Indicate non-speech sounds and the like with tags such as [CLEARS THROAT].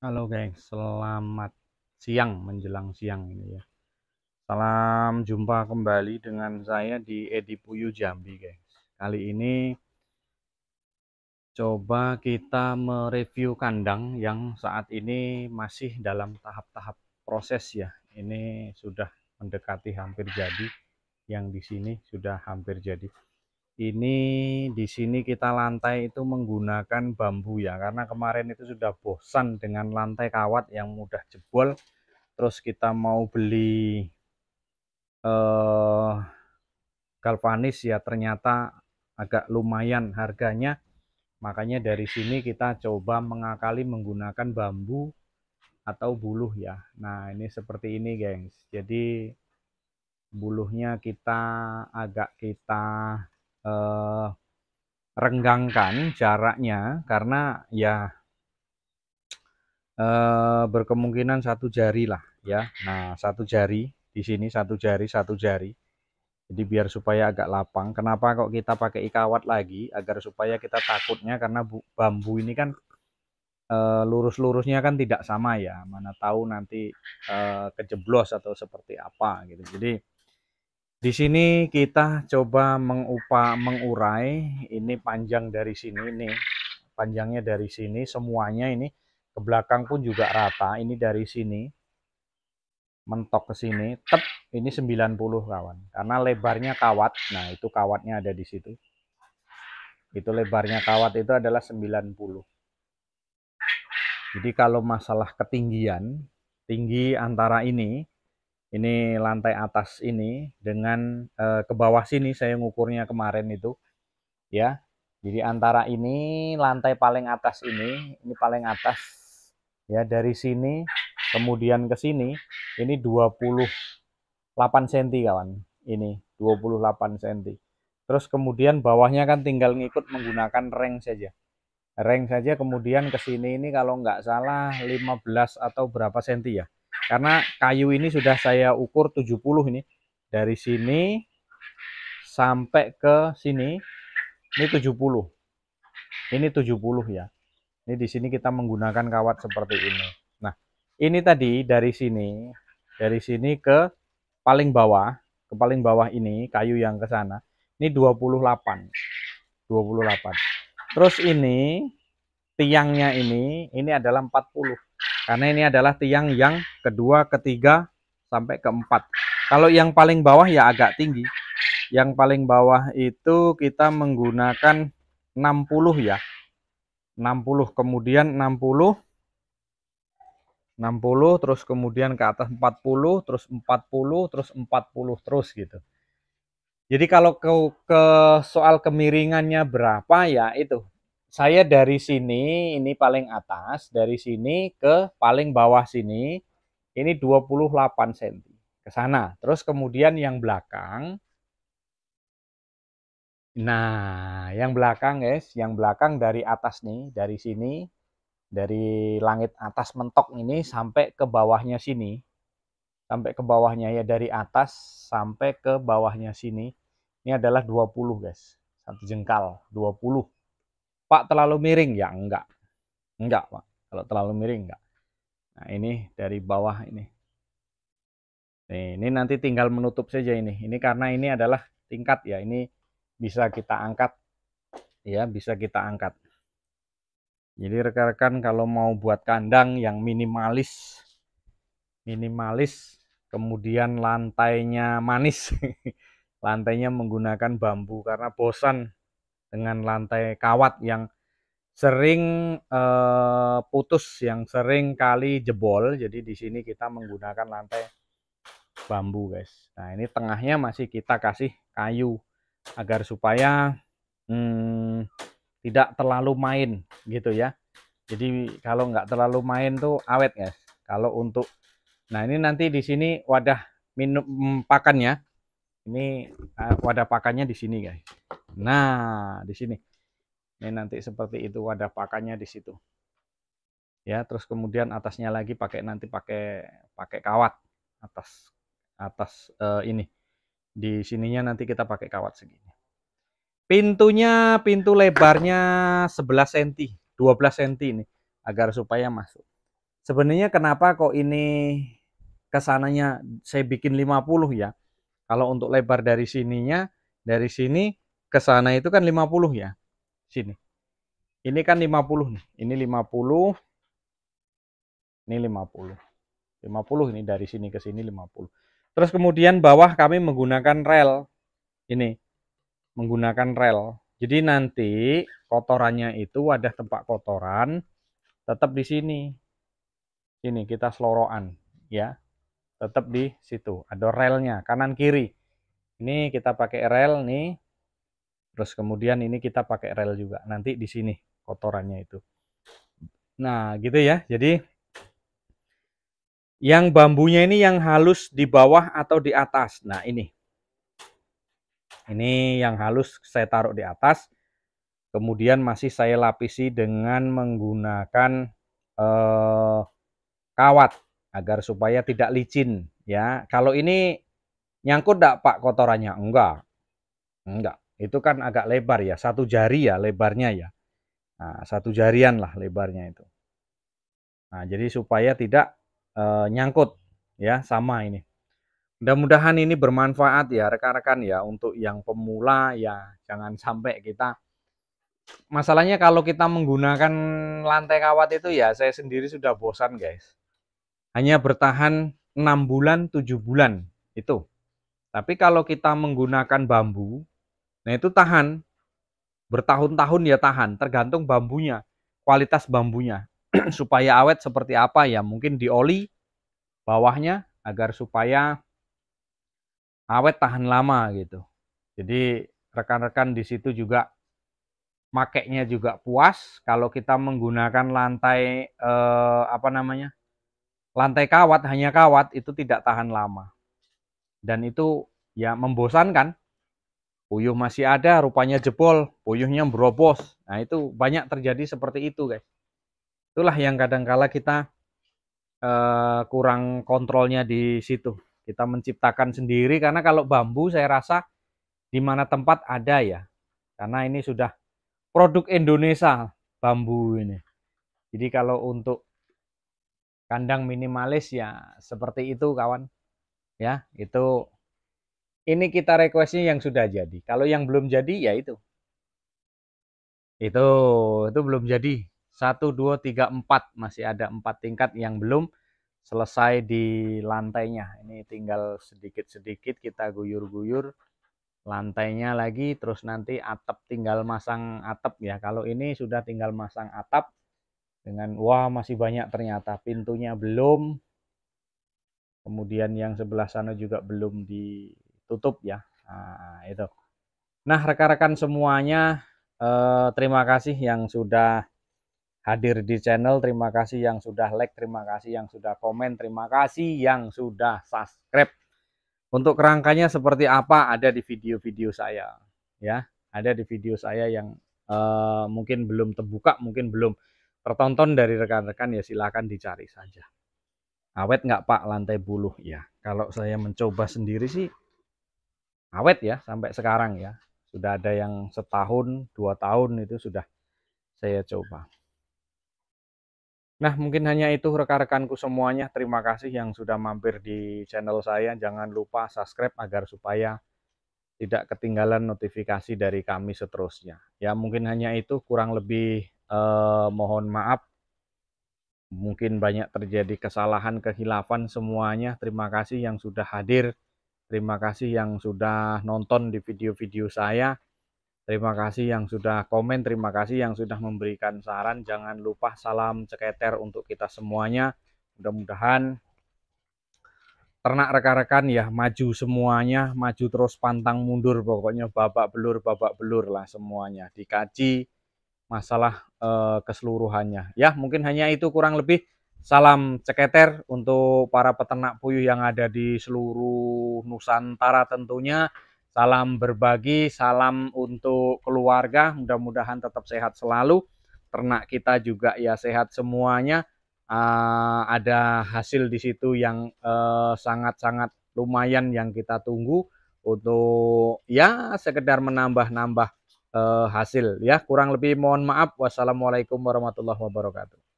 Halo geng, selamat siang menjelang siang ini ya. Salam jumpa kembali dengan saya di Edi Puyu Jambi guys. Kali ini coba kita mereview kandang yang saat ini masih dalam tahap-tahap proses ya. Ini sudah mendekati hampir jadi. Yang di sini sudah hampir jadi ini di sini kita lantai itu menggunakan bambu ya karena kemarin itu sudah bosan dengan lantai kawat yang mudah jebol terus kita mau beli eh, galvanis ya ternyata agak lumayan harganya makanya dari sini kita coba mengakali menggunakan bambu atau buluh ya nah ini seperti ini gengs jadi buluhnya kita agak kita eh, renggangkan jaraknya karena ya eh, berkemungkinan satu jari lah ya. Nah satu jari di sini satu jari satu jari. Jadi biar supaya agak lapang. Kenapa kok kita pakai ikawat lagi? Agar supaya kita takutnya karena bambu ini kan eh, lurus-lurusnya kan tidak sama ya mana tahu nanti uh, kejeblos atau seperti apa gitu jadi di sini kita coba mengupa, mengurai ini panjang dari sini ini panjangnya dari sini semuanya ini ke belakang pun juga rata ini dari sini mentok ke sini tep ini 90 kawan karena lebarnya kawat nah itu kawatnya ada di situ itu lebarnya kawat itu adalah 90 jadi kalau masalah ketinggian tinggi antara ini ini lantai atas ini dengan eh, ke bawah sini saya ngukurnya kemarin itu ya jadi antara ini lantai paling atas ini ini paling atas ya dari sini kemudian ke sini ini 28 cm kawan ini 28 cm terus kemudian bawahnya kan tinggal ngikut menggunakan ring saja ring saja kemudian ke sini ini kalau nggak salah 15 atau berapa senti ya karena kayu ini sudah saya ukur 70 ini dari sini sampai ke sini ini 70 ini 70 ya ini di sini kita menggunakan kawat seperti ini nah ini tadi dari sini dari sini ke paling bawah ke paling bawah ini kayu yang ke sana ini 28 28 terus ini tiangnya ini ini adalah 40 karena ini adalah tiang yang kedua, ketiga, sampai keempat. Kalau yang paling bawah ya agak tinggi. Yang paling bawah itu kita menggunakan 60 ya. 60 kemudian 60 60 terus kemudian ke atas 40 terus 40 terus 40 terus gitu. Jadi kalau ke, ke soal kemiringannya berapa ya itu saya dari sini ini paling atas dari sini ke paling bawah sini ini 28 cm ke sana terus kemudian yang belakang nah yang belakang guys yang belakang dari atas nih dari sini dari langit atas mentok ini sampai ke bawahnya sini sampai ke bawahnya ya dari atas sampai ke bawahnya sini ini adalah 20 guys satu jengkal 20 Pak terlalu miring ya enggak. Enggak, Pak. Kalau terlalu miring enggak. Nah, ini dari bawah ini. Nih, ini nanti tinggal menutup saja ini. Ini karena ini adalah tingkat ya. Ini bisa kita angkat. Ya, bisa kita angkat. Jadi rekan-rekan kalau mau buat kandang yang minimalis minimalis kemudian lantainya manis. [LAUGHS] lantainya menggunakan bambu karena bosan dengan lantai kawat yang sering eh, putus, yang sering kali jebol. Jadi di sini kita menggunakan lantai bambu, guys. Nah, ini tengahnya masih kita kasih kayu agar supaya hmm, tidak terlalu main gitu ya. Jadi kalau nggak terlalu main tuh awet, guys. Kalau untuk Nah, ini nanti di sini wadah minum hmm, pakannya. Ini eh, wadah pakannya di sini, guys. Nah, di sini. Ini nanti seperti itu wadah pakannya di situ. Ya, terus kemudian atasnya lagi pakai nanti pakai pakai kawat atas atas uh, ini. Di sininya nanti kita pakai kawat segini. Pintunya pintu lebarnya 11 cm, 12 cm ini agar supaya masuk. Sebenarnya kenapa kok ini kesananya saya bikin 50 ya? Kalau untuk lebar dari sininya, dari sini ke sana itu kan 50 ya. Sini. Ini kan 50 nih. Ini 50. Ini 50. 50 ini dari sini ke sini 50. Terus kemudian bawah kami menggunakan rel. Ini. Menggunakan rel. Jadi nanti kotorannya itu wadah tempat kotoran tetap di sini. ini kita seloroan ya. Tetap di situ. Ada relnya kanan kiri. Ini kita pakai rel nih Terus kemudian ini kita pakai rel juga. Nanti di sini kotorannya itu. Nah, gitu ya. Jadi yang bambunya ini yang halus di bawah atau di atas. Nah, ini. Ini yang halus saya taruh di atas. Kemudian masih saya lapisi dengan menggunakan eh, kawat agar supaya tidak licin ya. Kalau ini nyangkut enggak Pak kotorannya? Enggak. Enggak itu kan agak lebar ya, satu jari ya lebarnya ya. Nah, satu jarian lah lebarnya itu. Nah, jadi supaya tidak e, nyangkut ya sama ini. Mudah-mudahan ini bermanfaat ya rekan-rekan ya untuk yang pemula ya jangan sampai kita masalahnya kalau kita menggunakan lantai kawat itu ya saya sendiri sudah bosan guys. Hanya bertahan 6 bulan, 7 bulan itu. Tapi kalau kita menggunakan bambu Nah itu tahan, bertahun-tahun ya tahan, tergantung bambunya, kualitas bambunya. [CLEARS THROAT] supaya awet seperti apa ya, mungkin dioli bawahnya agar supaya awet tahan lama gitu. Jadi rekan-rekan di situ juga makainya juga puas. Kalau kita menggunakan lantai eh, apa namanya? lantai kawat hanya kawat itu tidak tahan lama. Dan itu ya membosankan puyuh masih ada, rupanya jebol, puyuhnya berobos. Nah, itu banyak terjadi seperti itu, guys. Itulah yang kadang-kala kita uh, kurang kontrolnya di situ. Kita menciptakan sendiri karena kalau bambu saya rasa di mana tempat ada ya. Karena ini sudah produk Indonesia bambu ini. Jadi kalau untuk kandang minimalis ya seperti itu kawan. Ya, itu ini kita requestnya yang sudah jadi. Kalau yang belum jadi ya itu. Itu itu belum jadi. Satu, dua, tiga, empat, masih ada empat tingkat yang belum selesai di lantainya. Ini tinggal sedikit-sedikit kita guyur-guyur lantainya lagi terus nanti atap tinggal masang atap ya. Kalau ini sudah tinggal masang atap dengan wah masih banyak ternyata pintunya belum kemudian yang sebelah sana juga belum di tutup ya nah, itu nah rekan-rekan semuanya eh, terima kasih yang sudah hadir di channel terima kasih yang sudah like terima kasih yang sudah komen terima kasih yang sudah subscribe untuk kerangkanya seperti apa ada di video-video saya ya ada di video saya yang eh, mungkin belum terbuka mungkin belum tertonton dari rekan-rekan ya silahkan dicari saja awet nggak pak lantai buluh ya kalau saya mencoba sendiri sih awet ya sampai sekarang ya. Sudah ada yang setahun, dua tahun itu sudah saya coba. Nah mungkin hanya itu rekan-rekanku semuanya. Terima kasih yang sudah mampir di channel saya. Jangan lupa subscribe agar supaya tidak ketinggalan notifikasi dari kami seterusnya. Ya mungkin hanya itu kurang lebih eh, mohon maaf. Mungkin banyak terjadi kesalahan, kehilafan semuanya. Terima kasih yang sudah hadir. Terima kasih yang sudah nonton di video-video saya. Terima kasih yang sudah komen, terima kasih yang sudah memberikan saran. Jangan lupa salam ceketer untuk kita semuanya. Mudah-mudahan ternak rekan-rekan ya maju semuanya, maju terus pantang mundur pokoknya babak belur babak belur lah semuanya dikaji masalah eh, keseluruhannya. Ya, mungkin hanya itu kurang lebih. Salam ceketer untuk para peternak puyuh yang ada di seluruh Nusantara tentunya. Salam berbagi, salam untuk keluarga. Mudah-mudahan tetap sehat selalu. Ternak kita juga ya sehat semuanya. Uh, ada hasil di situ yang eh, sangat-sangat uh, lumayan yang kita tunggu untuk ya sekedar menambah-nambah uh, hasil ya kurang lebih mohon maaf wassalamualaikum warahmatullahi wabarakatuh